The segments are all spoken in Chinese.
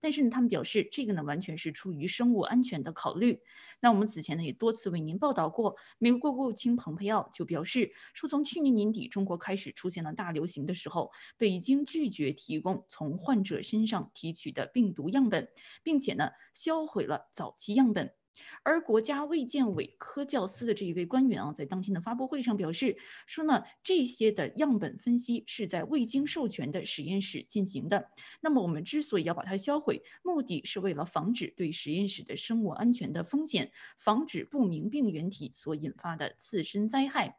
但是呢，他们表示这个呢完全是出于生物安全的考虑。那我们此前呢也多次为您报道过，美国国务卿蓬佩奥就表示说，从去年年底中国开始出现了大流行的时候，北京拒绝提供从患者身上提取的病毒样本，并且呢销毁了早期样本。而国家卫健委科教司的这一位官员啊，在当天的发布会上表示，说呢，这些的样本分析是在未经授权的实验室进行的。那么，我们之所以要把它销毁，目的是为了防止对实验室的生物安全的风险，防止不明病原体所引发的次生灾害。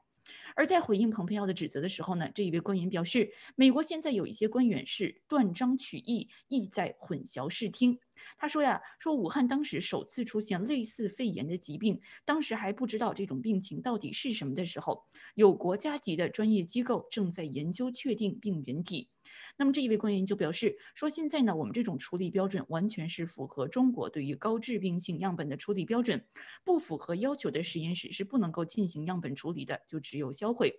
而在回应蓬佩奥的指责的时候呢，这一位官员表示，美国现在有一些官员是断章取义，意在混淆视听。他说呀，说武汉当时首次出现类似肺炎的疾病，当时还不知道这种病情到底是什么的时候，有国家级的专业机构正在研究确定病原体。那么这一位官员就表示，说现在呢，我们这种处理标准完全是符合中国对于高致病性样本的处理标准，不符合要求的实验室是不能够进行样本处理的，就只有。交汇，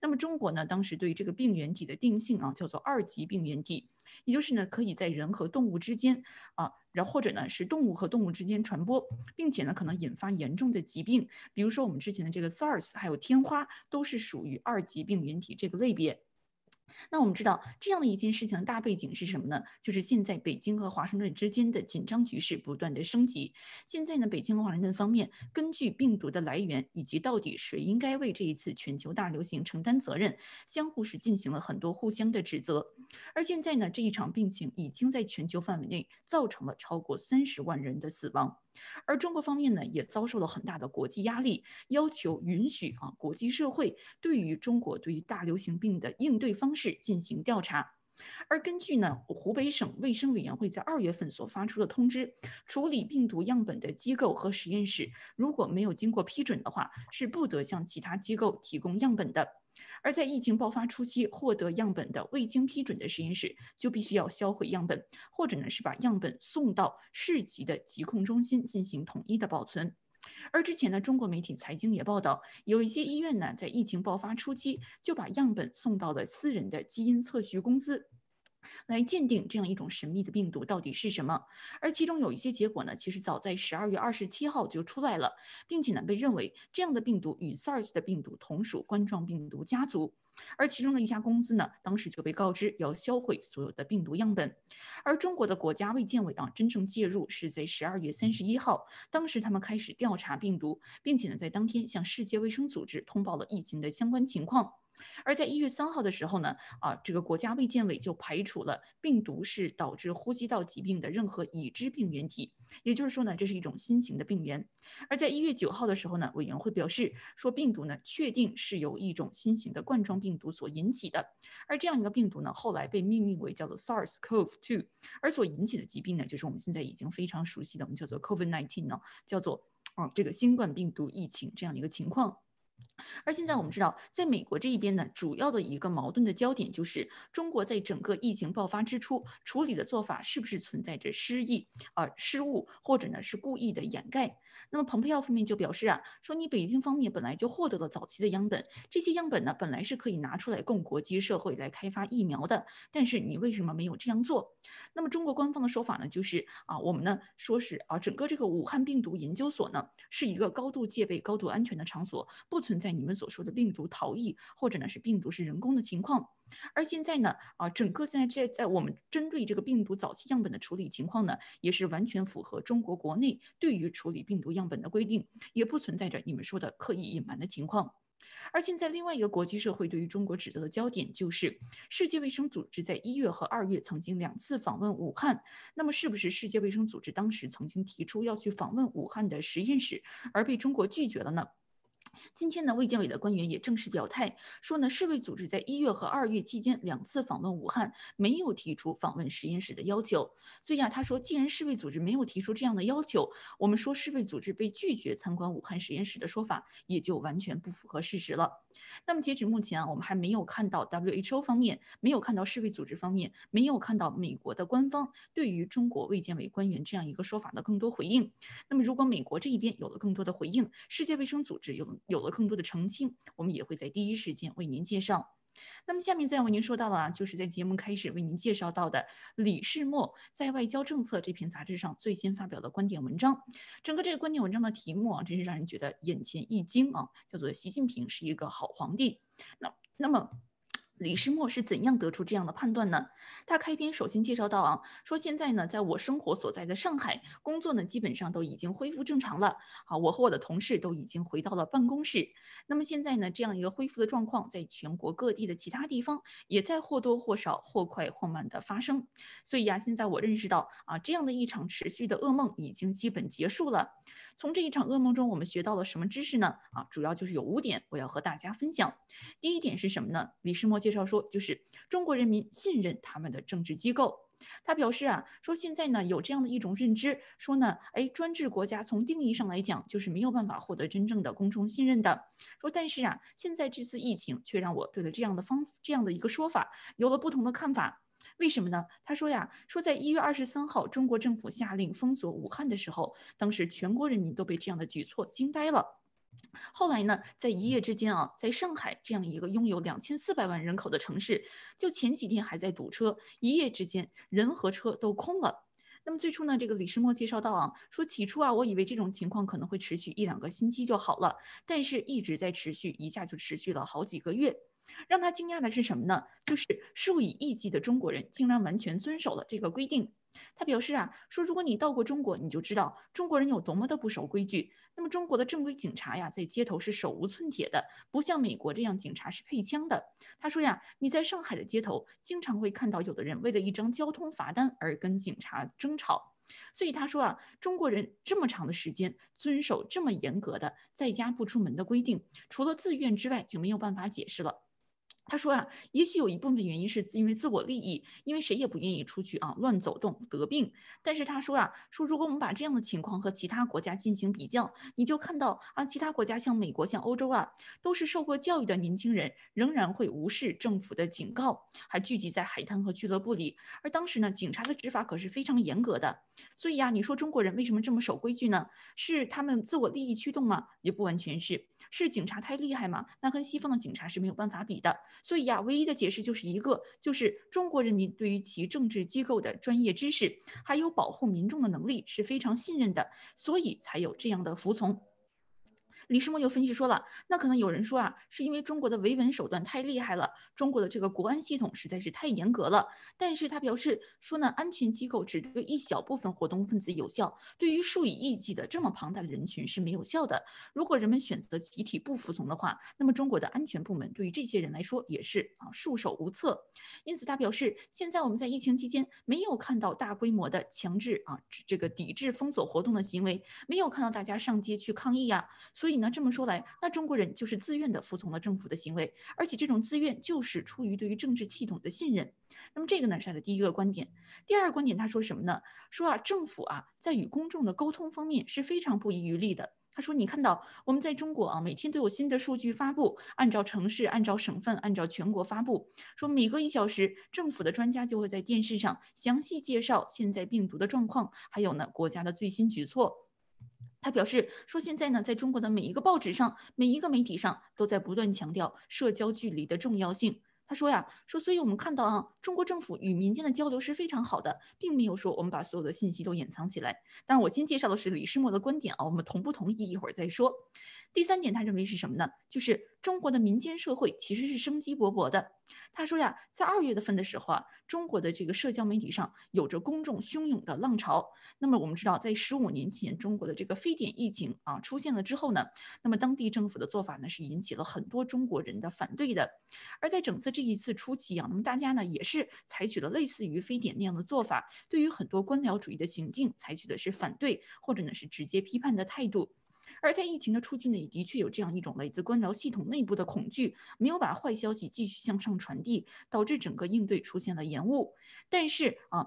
那么中国呢？当时对于这个病原体的定性啊，叫做二级病原体，也就是呢，可以在人和动物之间啊，然后或者呢是动物和动物之间传播，并且呢可能引发严重的疾病。比如说我们之前的这个 SARS，还有天花，都是属于二级病原体这个类别。那我们知道这样的一件事情的大背景是什么呢？就是现在北京和华盛顿之间的紧张局势不断的升级。现在呢，北京和华盛顿方面根据病毒的来源以及到底谁应该为这一次全球大流行承担责任，相互是进行了很多互相的指责。而现在呢，这一场病情已经在全球范围内造成了超过三十万人的死亡。而中国方面呢，也遭受了很大的国际压力，要求允许啊国际社会对于中国对于大流行病的应对方式进行调查。而根据呢湖北省卫生委员会在二月份所发出的通知，处理病毒样本的机构和实验室如果没有经过批准的话，是不得向其他机构提供样本的。而在疫情爆发初期获得样本的未经批准的实验室，就必须要销毁样本，或者呢是把样本送到市级的疾控中心进行统一的保存。而之前呢，中国媒体财经也报道，有一些医院呢在疫情爆发初期就把样本送到了私人的基因测序公司。来鉴定这样一种神秘的病毒到底是什么，而其中有一些结果呢，其实早在十二月二十七号就出来了，并且呢被认为这样的病毒与 SARS 的病毒同属冠状病毒家族，而其中的一家公司呢，当时就被告知要销毁所有的病毒样本，而中国的国家卫健委啊真正介入是在十二月三十一号，当时他们开始调查病毒，并且呢在当天向世界卫生组织通报了疫情的相关情况。而在一月三号的时候呢，啊，这个国家卫健委就排除了病毒是导致呼吸道疾病的任何已知病原体，也就是说呢，这是一种新型的病原。而在一月九号的时候呢，委员会表示说，病毒呢确定是由一种新型的冠状病毒所引起的，而这样一个病毒呢，后来被命名为叫做 SARS-CoV-2，而所引起的疾病呢，就是我们现在已经非常熟悉的，我们叫做 COVID-19 呢，叫做啊这个新冠病毒疫情这样的一个情况。而现在我们知道，在美国这一边呢，主要的一个矛盾的焦点就是中国在整个疫情爆发之初处理的做法是不是存在着失意啊、失误，或者呢是故意的掩盖？那么蓬佩奥方面就表示啊，说你北京方面本来就获得了早期的样本，这些样本呢本来是可以拿出来供国际社会来开发疫苗的，但是你为什么没有这样做？那么中国官方的说法呢，就是啊，我们呢说是啊，整个这个武汉病毒研究所呢是一个高度戒备、高度安全的场所，不存。存在你们所说的病毒逃逸，或者呢是病毒是人工的情况，而现在呢，啊，整个现在这在我们针对这个病毒早期样本的处理情况呢，也是完全符合中国国内对于处理病毒样本的规定，也不存在着你们说的刻意隐瞒的情况。而现在另外一个国际社会对于中国指责的焦点就是，世界卫生组织在一月和二月曾经两次访问武汉，那么是不是世界卫生组织当时曾经提出要去访问武汉的实验室，而被中国拒绝了呢？今天呢，卫健委的官员也正式表态说呢，世卫组织在一月和二月期间两次访问武汉，没有提出访问实验室的要求。所以呀，他说，既然世卫组织没有提出这样的要求，我们说世卫组织被拒绝参观武汉实验室的说法也就完全不符合事实了。那么，截止目前我们还没有看到 WHO 方面，没有看到世卫组织方面，没有看到美国的官方对于中国卫健委官员这样一个说法的更多回应。那么，如果美国这一边有了更多的回应，世界卫生组织有有了更多的澄清，我们也会在第一时间为您介绍。那么，下面再为您说到的啊，就是在节目开始为您介绍到的李世默在《外交政策》这篇杂志上最新发表的观点文章。整个这个观点文章的题目啊，真是让人觉得眼前一惊啊，叫做“习近平是一个好皇帝”。那那么。李世墨是怎样得出这样的判断呢？他开篇首先介绍到啊，说现在呢，在我生活所在的上海，工作呢基本上都已经恢复正常了。啊，我和我的同事都已经回到了办公室。那么现在呢，这样一个恢复的状况，在全国各地的其他地方也在或多或少、或快或慢的发生。所以呀，现在我认识到啊，这样的一场持续的噩梦已经基本结束了。从这一场噩梦中，我们学到了什么知识呢？啊，主要就是有五点，我要和大家分享。第一点是什么呢？李世默介绍说，就是中国人民信任他们的政治机构。他表示啊，说现在呢有这样的一种认知，说呢，哎，专制国家从定义上来讲，就是没有办法获得真正的公众信任的。说但是啊，现在这次疫情却让我对了这样的方这样的一个说法有了不同的看法。为什么呢？他说呀，说在一月二十三号，中国政府下令封锁武汉的时候，当时全国人民都被这样的举措惊呆了。后来呢，在一夜之间啊，在上海这样一个拥有两千四百万人口的城市，就前几天还在堵车，一夜之间人和车都空了。那么最初呢，这个李世默介绍到啊，说起初啊，我以为这种情况可能会持续一两个星期就好了，但是一直在持续，一下就持续了好几个月。让他惊讶的是什么呢？就是数以亿计的中国人竟然完全遵守了这个规定。他表示啊，说如果你到过中国，你就知道中国人有多么的不守规矩。那么中国的正规警察呀，在街头是手无寸铁的，不像美国这样警察是配枪的。他说呀，你在上海的街头经常会看到有的人为了一张交通罚单而跟警察争吵。所以他说啊，中国人这么长的时间遵守这么严格的在家不出门的规定，除了自愿之外就没有办法解释了。他说啊，也许有一部分原因是因为自我利益，因为谁也不愿意出去啊乱走动得病。但是他说啊，说如果我们把这样的情况和其他国家进行比较，你就看到啊，其他国家像美国、像欧洲啊，都是受过教育的年轻人，仍然会无视政府的警告，还聚集在海滩和俱乐部里。而当时呢，警察的执法可是非常严格的。所以呀，你说中国人为什么这么守规矩呢？是他们自我利益驱动吗？也不完全是。是警察太厉害吗？那跟西方的警察是没有办法比的。所以呀，唯一的解释就是一个，就是中国人民对于其政治机构的专业知识，还有保护民众的能力是非常信任的，所以才有这样的服从。李世茂又分析说了，那可能有人说啊，是因为中国的维稳手段太厉害了，中国的这个国安系统实在是太严格了。但是他表示说呢，安全机构只对一小部分活动分子有效，对于数以亿计的这么庞大的人群是没有效的。如果人们选择集体不服从的话，那么中国的安全部门对于这些人来说也是啊束手无策。因此他表示，现在我们在疫情期间没有看到大规模的强制啊这个抵制封锁活动的行为，没有看到大家上街去抗议呀，所以。以呢，这么说来，那中国人就是自愿的服从了政府的行为，而且这种自愿就是出于对于政治系统的信任。那么这个呢是他的第一个观点。第二个观点他说什么呢？说啊，政府啊在与公众的沟通方面是非常不遗余力的。他说，你看到我们在中国啊，每天都有新的数据发布，按照城市、按照省份、按照全国发布。说每隔一小时，政府的专家就会在电视上详细介绍现在病毒的状况，还有呢国家的最新举措。他表示说：“现在呢，在中国的每一个报纸上、每一个媒体上，都在不断强调社交距离的重要性。”他说呀：“说，所以我们看到啊，中国政府与民间的交流是非常好的，并没有说我们把所有的信息都掩藏起来。”当然，我先介绍的是李世默的观点啊，我们同不同意一会儿再说。第三点，他认为是什么呢？就是中国的民间社会其实是生机勃勃的。他说呀，在二月份的时候啊，中国的这个社交媒体上有着公众汹涌的浪潮。那么我们知道，在十五年前中国的这个非典疫情啊出现了之后呢，那么当地政府的做法呢是引起了很多中国人的反对的。而在整次这一次初期啊，那么大家呢也是采取了类似于非典那样的做法，对于很多官僚主义的行径采取的是反对或者呢是直接批判的态度。而在疫情的初期呢，也的确有这样一种来自官僚系统内部的恐惧，没有把坏消息继续向上传递，导致整个应对出现了延误。但是啊，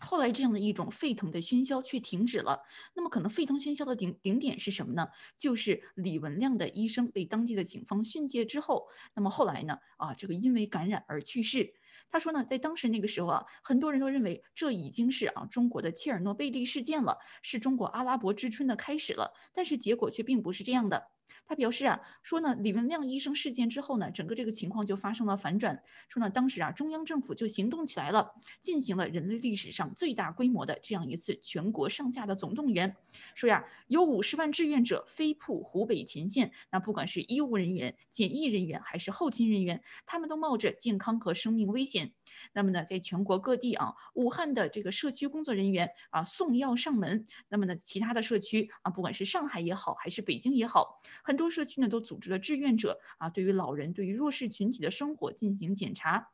后来这样的一种沸腾的喧嚣却停止了。那么可能沸腾喧嚣的顶顶点是什么呢？就是李文亮的医生被当地的警方训诫之后，那么后来呢？啊，这个因为感染而去世。他说呢，在当时那个时候啊，很多人都认为这已经是啊中国的切尔诺贝利事件了，是中国阿拉伯之春的开始了，但是结果却并不是这样的。他表示啊，说呢李文亮医生事件之后呢，整个这个情况就发生了反转。说呢当时啊，中央政府就行动起来了，进行了人类历史上最大规模的这样一次全国上下的总动员。说呀，有五十万志愿者飞赴湖北前线。那不管是医务人员、检疫人员还是后勤人员，他们都冒着健康和生命危险。那么呢，在全国各地啊，武汉的这个社区工作人员啊送药上门。那么呢，其他的社区啊，不管是上海也好，还是北京也好。很多社区呢都组织了志愿者啊，对于老人、对于弱势群体的生活进行检查。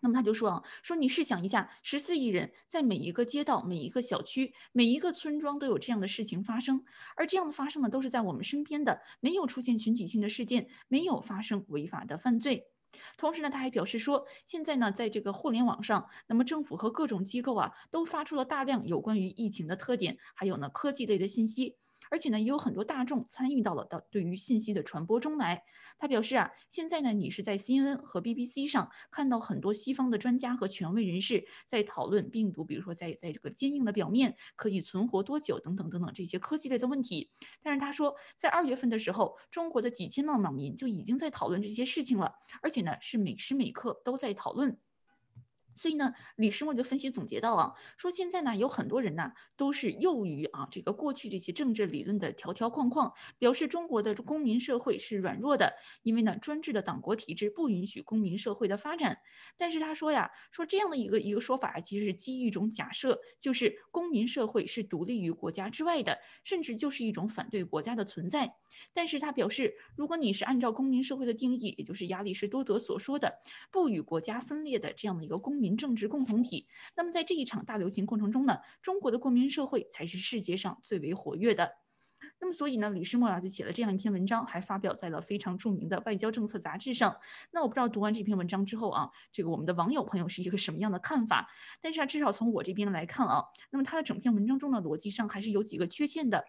那么他就说啊，说你试想一下，十四亿人在每一个街道、每一个小区、每一个村庄都有这样的事情发生，而这样的发生呢都是在我们身边的，没有出现群体性的事件，没有发生违法的犯罪。同时呢，他还表示说，现在呢在这个互联网上，那么政府和各种机构啊都发出了大量有关于疫情的特点，还有呢科技类的信息。而且呢，也有很多大众参与到了到对于信息的传播中来。他表示啊，现在呢，你是在 CNN 和 BBC 上看到很多西方的专家和权威人士在讨论病毒，比如说在在这个坚硬的表面可以存活多久等等等等这些科技类的问题。但是他说，在二月份的时候，中国的几千万网民就已经在讨论这些事情了，而且呢，是每时每刻都在讨论。所以呢，李世默的分析总结到啊，说现在呢有很多人呢都是囿于啊这个过去这些政治理论的条条框框，表示中国的公民社会是软弱的，因为呢专制的党国体制不允许公民社会的发展。但是他说呀，说这样的一个一个说法其实是基于一种假设，就是公民社会是独立于国家之外的，甚至就是一种反对国家的存在。但是他表示，如果你是按照公民社会的定义，也就是亚里士多德所说的，不与国家分裂的这样的一个公民。政治共同体。那么在这一场大流行过程中呢，中国的国民社会才是世界上最为活跃的。那么所以呢，李世默啊就写了这样一篇文章，还发表在了非常著名的外交政策杂志上。那我不知道读完这篇文章之后啊，这个我们的网友朋友是一个什么样的看法？但是至少从我这边来看啊，那么他的整篇文章中的逻辑上还是有几个缺陷的。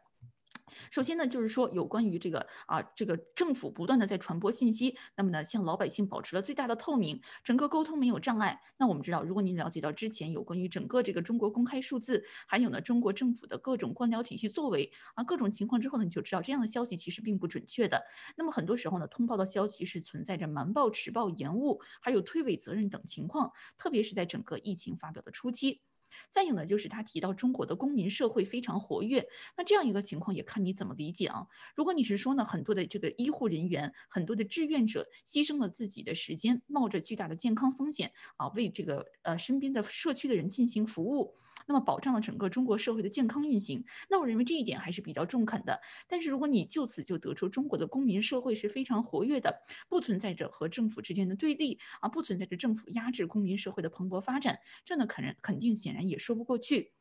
首先呢，就是说有关于这个啊，这个政府不断的在传播信息，那么呢，向老百姓保持了最大的透明，整个沟通没有障碍。那我们知道，如果您了解到之前有关于整个这个中国公开数字，还有呢中国政府的各种官僚体系作为啊各种情况之后呢，你就知道这样的消息其实并不准确的。那么很多时候呢，通报的消息是存在着瞒报、迟报、延误，还有推诿责任等情况，特别是在整个疫情发表的初期。再有呢，就是他提到中国的公民社会非常活跃，那这样一个情况也看你怎么理解啊。如果你是说呢，很多的这个医护人员、很多的志愿者牺牲了自己的时间，冒着巨大的健康风险啊，为这个呃身边的社区的人进行服务。那么保障了整个中国社会的健康运行，那我认为这一点还是比较中肯的。但是如果你就此就得出中国的公民社会是非常活跃的，不存在着和政府之间的对立啊，不存在着政府压制公民社会的蓬勃发展，这呢，肯肯定显然也说不过去。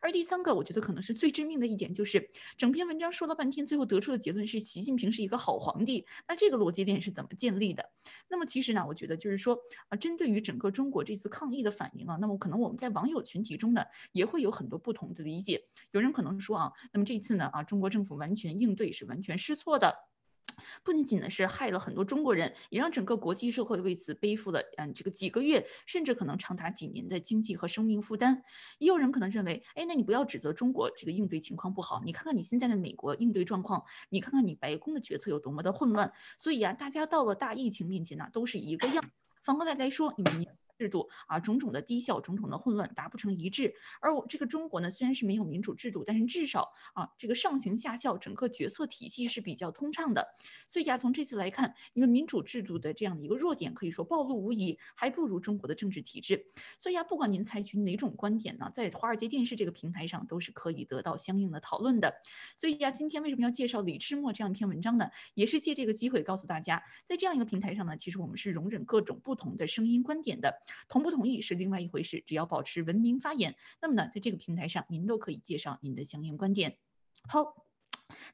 而第三个，我觉得可能是最致命的一点，就是整篇文章说了半天，最后得出的结论是习近平是一个好皇帝。那这个逻辑链是怎么建立的？那么其实呢，我觉得就是说啊，针对于整个中国这次抗疫的反应啊，那么可能我们在网友群体中呢，也会有很多不同的理解。有人可能说啊，那么这次呢啊，中国政府完全应对是完全失措的。不仅仅呢是害了很多中国人，也让整个国际社会为此背负了嗯这个几个月，甚至可能长达几年的经济和生命负担。也有人可能认为，哎，那你不要指责中国这个应对情况不好，你看看你现在的美国应对状况，你看看你白宫的决策有多么的混乱。所以啊，大家到了大疫情面前呢，都是一个样。反过来来说，你们。制度啊，种种的低效，种种的混乱，达不成一致。而我这个中国呢，虽然是没有民主制度，但是至少啊，这个上行下效，整个决策体系是比较通畅的。所以呀，从这次来看，你们民主制度的这样的一个弱点，可以说暴露无遗，还不如中国的政治体制。所以呀，不管您采取哪种观点呢，在华尔街电视这个平台上都是可以得到相应的讨论的。所以呀，今天为什么要介绍李志墨这样一篇文章呢？也是借这个机会告诉大家，在这样一个平台上呢，其实我们是容忍各种不同的声音、观点的。同不同意是另外一回事，只要保持文明发言，那么呢，在这个平台上，您都可以介绍您的相应观点。好。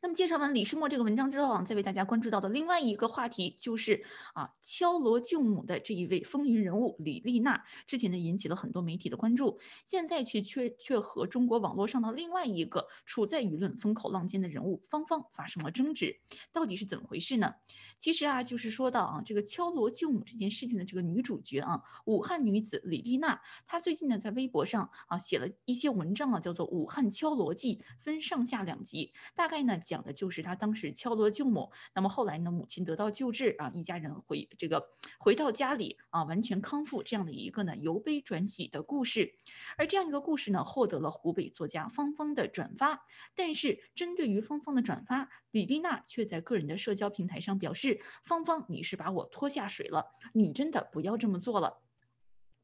那么介绍完李世默这个文章之后啊，再为大家关注到的另外一个话题就是啊，敲锣救母的这一位风云人物李丽娜，之前呢引起了很多媒体的关注，现在却却却和中国网络上的另外一个处在舆论风口浪尖的人物芳芳发生了争执，到底是怎么回事呢？其实啊，就是说到啊这个敲锣救母这件事情的这个女主角啊，武汉女子李丽娜，她最近呢在微博上啊写了一些文章啊，叫做《武汉敲锣记》，分上下两集，大概。那讲的就是他当时敲锣救母，那么后来呢，母亲得到救治啊，一家人回这个回到家里啊，完全康复这样的一个呢由悲转喜的故事。而这样一个故事呢，获得了湖北作家芳芳的转发。但是针对于芳芳的转发，李丽娜却在个人的社交平台上表示：“芳芳，你是把我拖下水了，你真的不要这么做了。”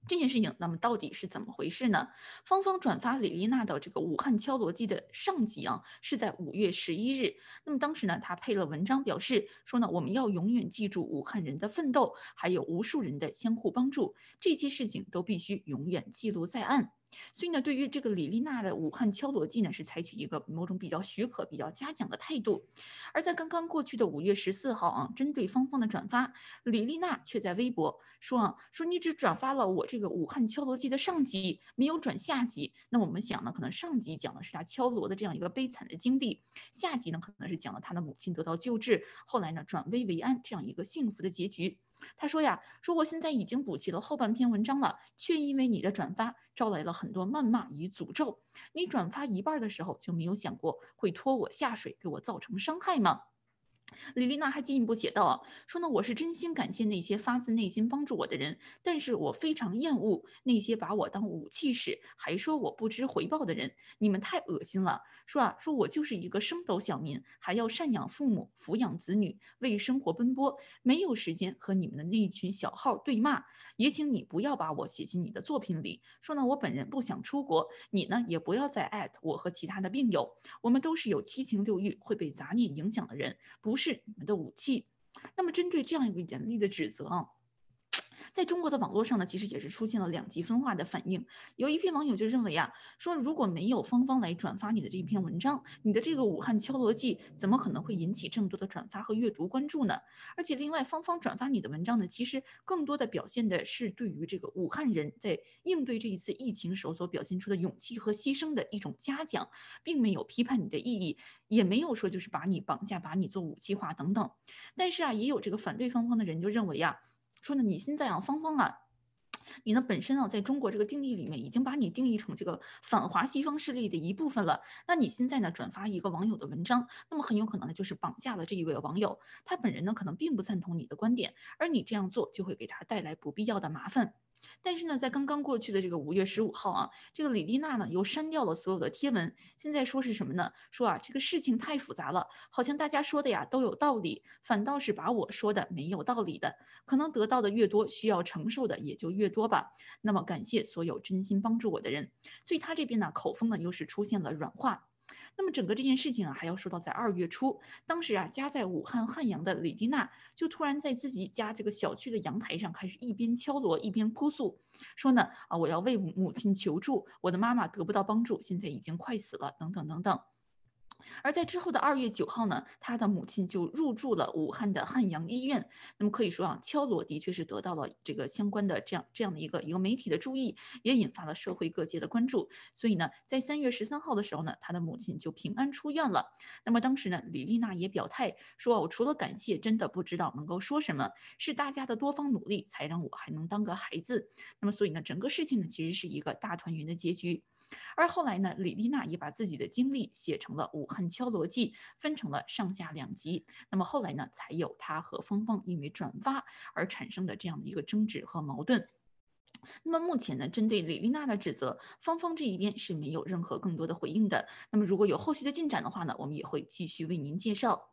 这件事情，那么到底是怎么回事呢？芳芳转发李丽娜的这个《武汉敲锣机的上集啊，是在五月十一日。那么当时呢，她配了文章，表示说呢，我们要永远记住武汉人的奋斗，还有无数人的相互帮助，这些事情都必须永远记录在案。所以呢，对于这个李丽娜的武汉敲锣记呢，是采取一个某种比较许可、比较嘉奖的态度。而在刚刚过去的五月十四号啊，针对芳芳的转发，李丽娜却在微博说啊，说你只转发了我这个武汉敲锣记的上集，没有转下集。那我们想呢，可能上集讲的是她敲锣的这样一个悲惨的经历，下集呢，可能是讲了她的母亲得到救治，后来呢转危为安这样一个幸福的结局。他说呀，说我现在已经补齐了后半篇文章了，却因为你的转发招来了很多谩骂与诅咒。你转发一半的时候就没有想过会拖我下水，给我造成伤害吗？李丽娜还进一步写道：“说呢，我是真心感谢那些发自内心帮助我的人，但是我非常厌恶那些把我当武器使，还说我不知回报的人，你们太恶心了。说啊，说我就是一个升斗小民，还要赡养父母，抚养子女，为生活奔波，没有时间和你们的那一群小号对骂。也请你不要把我写进你的作品里。说呢，我本人不想出国，你呢，也不要再艾特我和其他的病友，我们都是有七情六欲，会被杂念影响的人，不。”是你们的武器。那么，针对这样一个严厉的指责啊。在中国的网络上呢，其实也是出现了两极分化的反应。有一批网友就认为啊，说如果没有芳芳来转发你的这一篇文章，你的这个武汉敲锣记怎么可能会引起这么多的转发和阅读关注呢？而且另外，芳芳转发你的文章呢，其实更多的表现的是对于这个武汉人在应对这一次疫情时候所表现出的勇气和牺牲的一种嘉奖，并没有批判你的意义，也没有说就是把你绑架、把你做武器化等等。但是啊，也有这个反对芳芳的人就认为啊。说呢，你现在啊，芳芳啊，你呢本身啊，在中国这个定义里面，已经把你定义成这个反华西方势力的一部分了。那你现在呢，转发一个网友的文章，那么很有可能呢，就是绑架了这一位网友，他本人呢，可能并不赞同你的观点，而你这样做就会给他带来不必要的麻烦。但是呢，在刚刚过去的这个五月十五号啊，这个李丽娜呢又删掉了所有的贴文。现在说是什么呢？说啊，这个事情太复杂了，好像大家说的呀都有道理，反倒是把我说的没有道理的，可能得到的越多，需要承受的也就越多吧。那么感谢所有真心帮助我的人。所以她这边呢口风呢又是出现了软化。那么整个这件事情啊，还要说到在二月初，当时啊，家在武汉汉阳的李丽娜就突然在自己家这个小区的阳台上开始一边敲锣一边哭诉，说呢啊，我要为母亲求助，我的妈妈得不到帮助，现在已经快死了，等等等等。而在之后的二月九号呢，他的母亲就入住了武汉的汉阳医院。那么可以说啊，敲锣的确是得到了这个相关的这样这样的一个一个媒体的注意，也引发了社会各界的关注。所以呢，在三月十三号的时候呢，他的母亲就平安出院了。那么当时呢，李丽娜也表态说：“我除了感谢，真的不知道能够说什么，是大家的多方努力才让我还能当个孩子。”那么所以呢，整个事情呢，其实是一个大团圆的结局。而后来呢，李丽娜也把自己的经历写成了《武汉敲锣记》，分成了上下两集。那么后来呢，才有她和芳芳因为转发而产生的这样的一个争执和矛盾。那么目前呢，针对李丽娜的指责，芳芳这一边是没有任何更多的回应的。那么如果有后续的进展的话呢，我们也会继续为您介绍。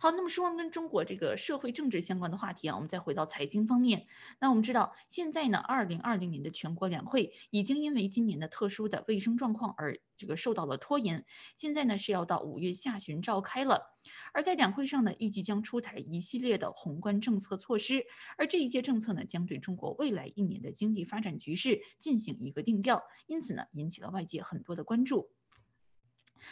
好，那么说完跟中国这个社会政治相关的话题啊，我们再回到财经方面。那我们知道，现在呢，二零二零年的全国两会已经因为今年的特殊的卫生状况而这个受到了拖延，现在呢是要到五月下旬召开了。而在两会上呢，预计将出台一系列的宏观政策措施，而这一些政策呢，将对中国未来一年的经济发展局势进行一个定调，因此呢，引起了外界很多的关注。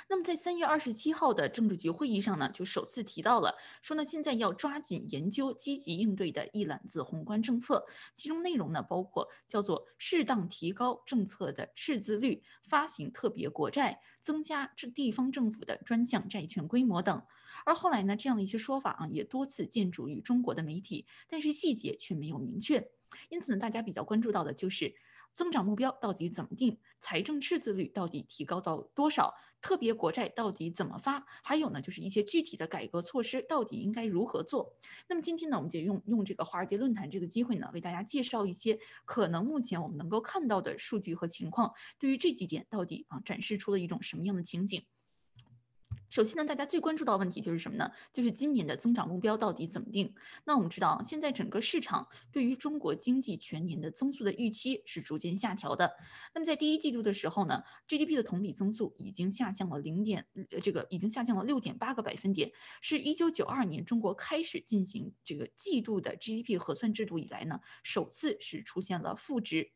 那么，在三月二十七号的政治局会议上呢，就首次提到了，说呢，现在要抓紧研究积极应对的一揽子宏观政策，其中内容呢，包括叫做适当提高政策的赤字率，发行特别国债，增加这地方政府的专项债券规模等。而后来呢，这样的一些说法啊，也多次见诸于中国的媒体，但是细节却没有明确，因此呢，大家比较关注到的就是。增长目标到底怎么定？财政赤字率到底提高到多少？特别国债到底怎么发？还有呢，就是一些具体的改革措施到底应该如何做？那么今天呢，我们就用用这个华尔街论坛这个机会呢，为大家介绍一些可能目前我们能够看到的数据和情况。对于这几点，到底啊展示出了一种什么样的情景？首先呢，大家最关注到问题就是什么呢？就是今年的增长目标到底怎么定？那我们知道，现在整个市场对于中国经济全年的增速的预期是逐渐下调的。那么在第一季度的时候呢，GDP 的同比增速已经下降了零点，呃，这个已经下降了六点八个百分点，是一九九二年中国开始进行这个季度的 GDP 核算制度以来呢，首次是出现了负值。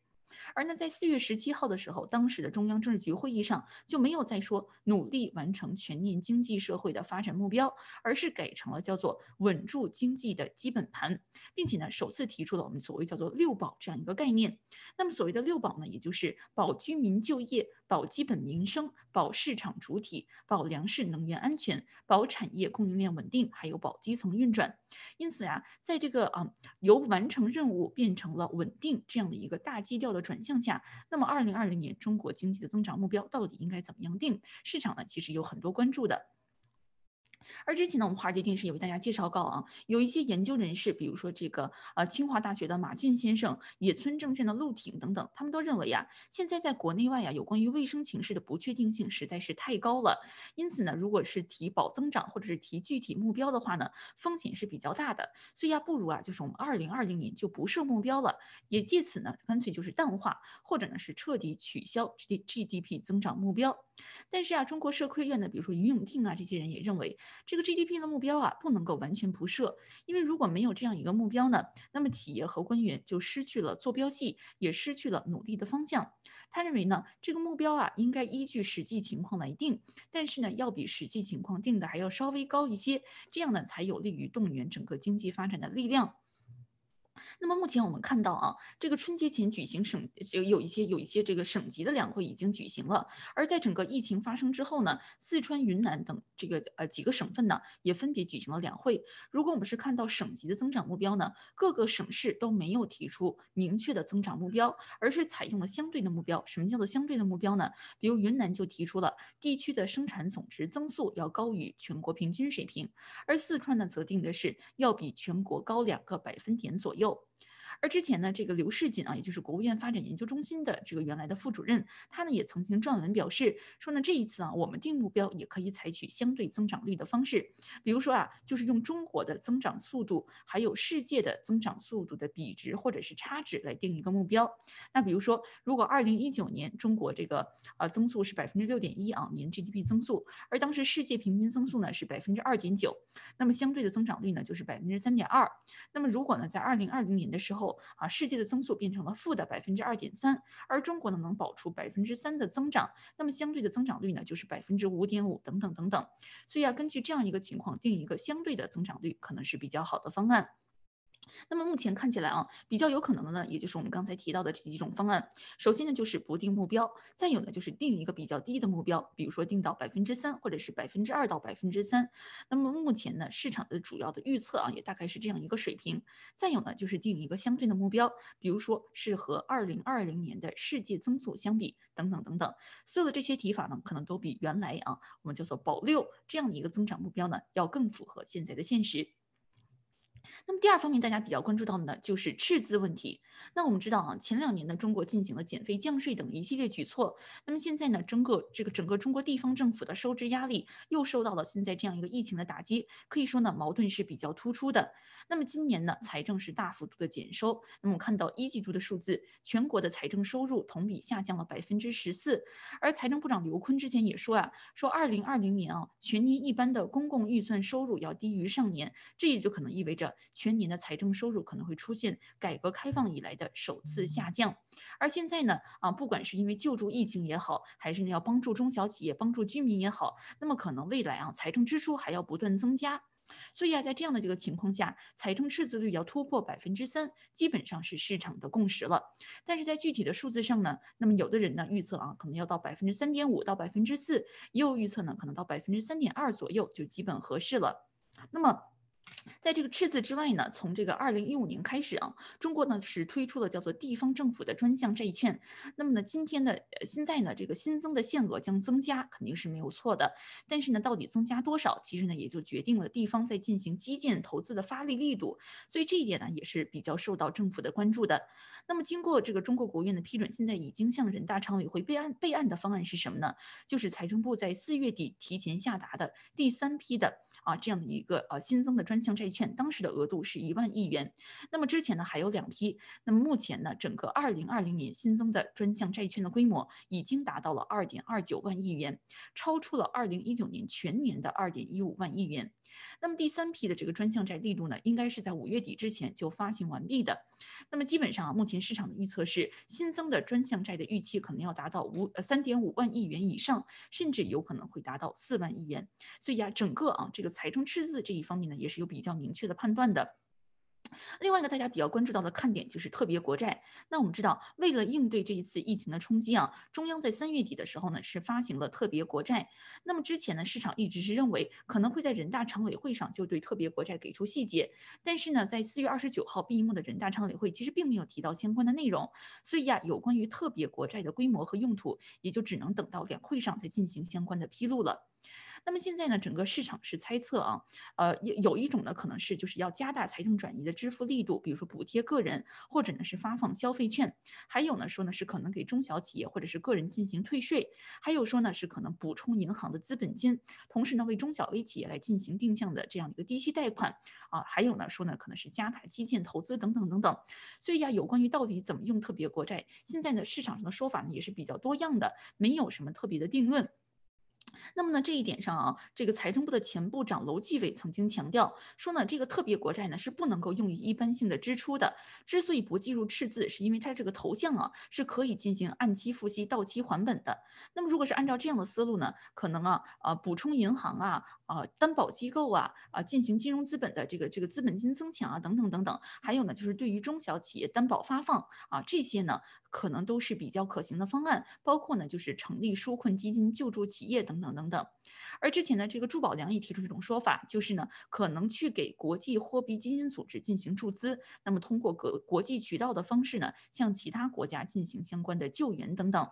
而呢，在四月十七号的时候，当时的中央政治局会议上就没有再说努力完成全年经济社会的发展目标，而是改成了叫做稳住经济的基本盘，并且呢，首次提出了我们所谓叫做六保这样一个概念。那么所谓的六保呢，也就是保居民就业、保基本民生、保市场主体、保粮食能源安全、保产业供应链稳定，还有保基层运转。因此呀，在这个啊由完成任务变成了稳定这样的一个大基调的。转向下，那么二零二零年中国经济的增长目标到底应该怎么样定？市场呢，其实有很多关注的。而之前呢，我们华尔街电视也为大家介绍过啊，有一些研究人士，比如说这个呃清华大学的马俊先生、野村证券的陆挺等等，他们都认为呀，现在在国内外呀，有关于卫生形势的不确定性实在是太高了，因此呢，如果是提保增长或者是提具体目标的话呢，风险是比较大的，所以呀，不如啊，就是我们二零二零年就不设目标了，也借此呢，干脆就是淡化或者呢是彻底取消 G D G D P 增长目标。但是啊，中国社科院呢，比如说于永定啊，这些人也认为，这个 GDP 的目标啊，不能够完全不设，因为如果没有这样一个目标呢，那么企业和官员就失去了坐标系，也失去了努力的方向。他认为呢，这个目标啊，应该依据实际情况来定，但是呢，要比实际情况定的还要稍微高一些，这样呢，才有利于动员整个经济发展的力量。那么目前我们看到啊，这个春节前举行省，有有一些有一些这个省级的两会已经举行了。而在整个疫情发生之后呢，四川、云南等这个呃几个省份呢，也分别举行了两会。如果我们是看到省级的增长目标呢，各个省市都没有提出明确的增长目标，而是采用了相对的目标。什么叫做相对的目标呢？比如云南就提出了地区的生产总值增速要高于全国平均水平，而四川呢则定的是要比全国高两个百分点左右。So 而之前呢，这个刘世锦啊，也就是国务院发展研究中心的这个原来的副主任，他呢也曾经撰文表示，说呢这一次啊，我们定目标也可以采取相对增长率的方式，比如说啊，就是用中国的增长速度还有世界的增长速度的比值或者是差值来定一个目标。那比如说，如果二零一九年中国这个呃增速是百分之六点一啊，年 GDP 增速，而当时世界平均增速呢是百分之二点九，那么相对的增长率呢就是百分之三点二。那么如果呢，在二零二零年的时候，后啊，世界的增速变成了负的百分之二点三，而中国呢能保持百分之三的增长，那么相对的增长率呢就是百分之五点五，等等等等。所以啊，根据这样一个情况定一个相对的增长率，可能是比较好的方案。那么目前看起来啊，比较有可能的呢，也就是我们刚才提到的这几种方案。首先呢，就是不定目标；再有呢，就是定一个比较低的目标，比如说定到百分之三，或者是百分之二到百分之三。那么目前呢，市场的主要的预测啊，也大概是这样一个水平。再有呢，就是定一个相对的目标，比如说是和二零二零年的世界增速相比，等等等等。所有的这些提法呢，可能都比原来啊，我们叫做保六这样的一个增长目标呢，要更符合现在的现实。那么第二方面，大家比较关注到的呢，就是赤字问题。那我们知道啊，前两年呢，中国进行了减费降税等一系列举措。那么现在呢，整个这个整个中国地方政府的收支压力又受到了现在这样一个疫情的打击，可以说呢，矛盾是比较突出的。那么今年呢，财政是大幅度的减收。那么我们看到一季度的数字，全国的财政收入同比下降了百分之十四。而财政部长刘昆之前也说啊，说二零二零年啊，全年一般的公共预算收入要低于上年，这也就可能意味着。全年的财政收入可能会出现改革开放以来的首次下降，而现在呢，啊，不管是因为救助疫情也好，还是呢要帮助中小企业、帮助居民也好，那么可能未来啊，财政支出还要不断增加。所以啊，在这样的这个情况下，财政赤字率要突破百分之三，基本上是市场的共识了。但是在具体的数字上呢，那么有的人呢预测啊，可能要到百分之三点五到百分之四，又预测呢可能到百分之三点二左右就基本合适了。那么。在这个赤字之外呢，从这个二零一五年开始啊，中国呢是推出了叫做地方政府的专项债券。那么呢，今天的现在呢，这个新增的限额将增加，肯定是没有错的。但是呢，到底增加多少，其实呢也就决定了地方在进行基建投资的发力力度。所以这一点呢，也是比较受到政府的关注的。那么经过这个中国国务院的批准，现在已经向人大常委会备案备案的方案是什么呢？就是财政部在四月底提前下达的第三批的啊这样的一个呃新增的专项。债券当时的额度是一万亿元，那么之前呢还有两批，那么目前呢整个二零二零年新增的专项债券的规模已经达到了二点二九万亿元，超出了二零一九年全年的二点一五万亿元。那么第三批的这个专项债力度呢，应该是在五月底之前就发行完毕的。那么基本上啊，目前市场的预测是新增的专项债的预期可能要达到五三点五万亿元以上，甚至有可能会达到四万亿元。所以啊，整个啊这个财政赤字这一方面呢，也是有比。比较明确的判断的，另外一个大家比较关注到的看点就是特别国债。那我们知道，为了应对这一次疫情的冲击啊，中央在三月底的时候呢是发行了特别国债。那么之前呢，市场一直是认为可能会在人大常委会上就对特别国债给出细节，但是呢，在四月二十九号闭幕的人大常委会其实并没有提到相关的内容，所以啊，有关于特别国债的规模和用途也就只能等到两会上再进行相关的披露了。那么现在呢，整个市场是猜测啊，呃，有有一种呢，可能是就是要加大财政转移的支付力度，比如说补贴个人，或者呢是发放消费券，还有呢说呢是可能给中小企业或者是个人进行退税，还有说呢是可能补充银行的资本金，同时呢为中小微企业来进行定向的这样一个低息贷款啊，还有呢说呢可能是加大基建投资等等等等。所以呀，有关于到底怎么用特别国债，现在呢市场上的说法呢也是比较多样的，没有什么特别的定论。那么呢，这一点上啊，这个财政部的前部长楼继伟曾经强调说呢，这个特别国债呢是不能够用于一般性的支出的。之所以不计入赤字，是因为它这个头项啊是可以进行按期付息、到期还本的。那么如果是按照这样的思路呢，可能啊，呃，补充银行啊，啊担保机构啊，啊，进行金融资本的这个这个资本金增强啊，等等等等，还有呢，就是对于中小企业担保发放啊这些呢。可能都是比较可行的方案，包括呢，就是成立纾困基金救助企业等等等等。而之前呢，这个朱宝良也提出一种说法，就是呢，可能去给国际货币基金组织进行注资，那么通过国国际渠道的方式呢，向其他国家进行相关的救援等等。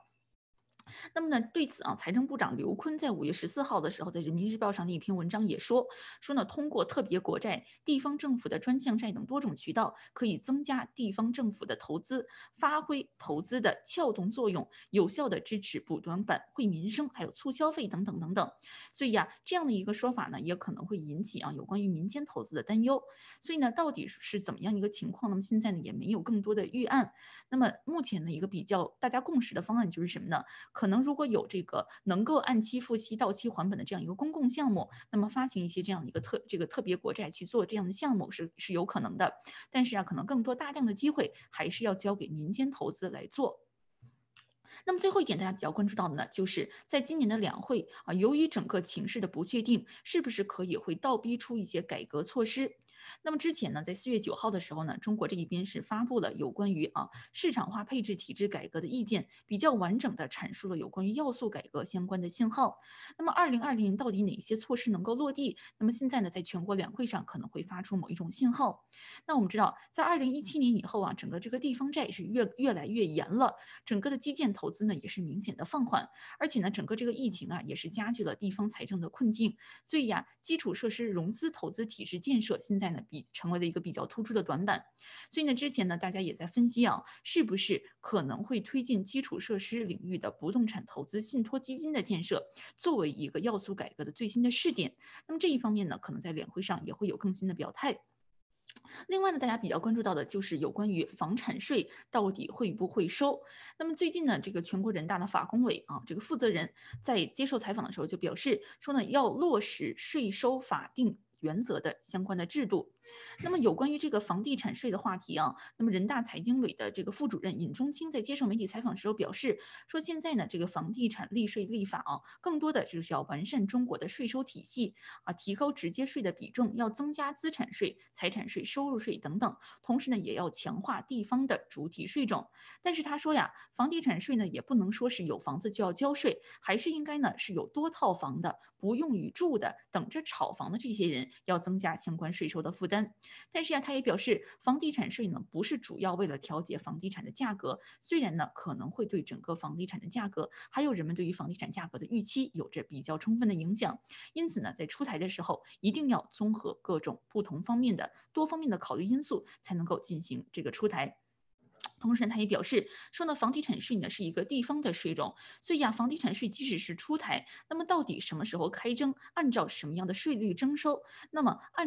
那么呢，对此啊，财政部长刘昆在五月十四号的时候，在人民日报上的一篇文章也说，说呢，通过特别国债、地方政府的专项债等多种渠道，可以增加地方政府的投资，发挥投资的撬动作用，有效的支持补短板、惠民生，还有促消费等等等等。所以呀，这样的一个说法呢，也可能会引起啊有关于民间投资的担忧。所以呢，到底是怎么样一个情况？那么现在呢，也没有更多的预案。那么目前的一个比较大家共识的方案就是什么呢？可能如果有这个能够按期付息、到期还本的这样一个公共项目，那么发行一些这样一个特这个特别国债去做这样的项目是是有可能的。但是啊，可能更多大量的机会还是要交给民间投资来做。那么最后一点，大家比较关注到的呢，就是在今年的两会啊，由于整个情势的不确定，是不是可以会倒逼出一些改革措施？那么之前呢，在四月九号的时候呢，中国这一边是发布了有关于啊市场化配置体制改革的意见，比较完整的阐述了有关于要素改革相关的信号。那么二零二零到底哪些措施能够落地？那么现在呢，在全国两会上可能会发出某一种信号。那我们知道，在二零一七年以后啊，整个这个地方债是越越来越严了，整个的基建投资呢也是明显的放缓，而且呢，整个这个疫情啊也是加剧了地方财政的困境。所以呀，基础设施融资投资体制建设现在呢。比成为了一个比较突出的短板，所以呢，之前呢，大家也在分析啊，是不是可能会推进基础设施领域的不动产投资信托基金的建设，作为一个要素改革的最新的试点。那么这一方面呢，可能在两会上也会有更新的表态。另外呢，大家比较关注到的就是有关于房产税到底会不会收。那么最近呢，这个全国人大的法工委啊这个负责人在接受采访的时候就表示说呢，要落实税收法定。原则的相关的制度。那么有关于这个房地产税的话题啊，那么人大财经委的这个副主任尹中青在接受媒体采访的时候表示，说现在呢这个房地产利税立法啊，更多的就是要完善中国的税收体系啊，提高直接税的比重，要增加资产税、财产税、收入税等等，同时呢也要强化地方的主体税种。但是他说呀，房地产税呢也不能说是有房子就要交税，还是应该呢是有多套房的、不用于住的、等着炒房的这些人要增加相关税收的负担。但是呀，他也表示，房地产税呢不是主要为了调节房地产的价格，虽然呢可能会对整个房地产的价格，还有人们对于房地产价格的预期有着比较充分的影响。因此呢，在出台的时候，一定要综合各种不同方面的、多方面的考虑因素，才能够进行这个出台。同时呢，他也表示说呢，房地产税呢是一个地方的税种，所以呀，房地产税即使是出台，那么到底什么时候开征，按照什么样的税率征收，那么按。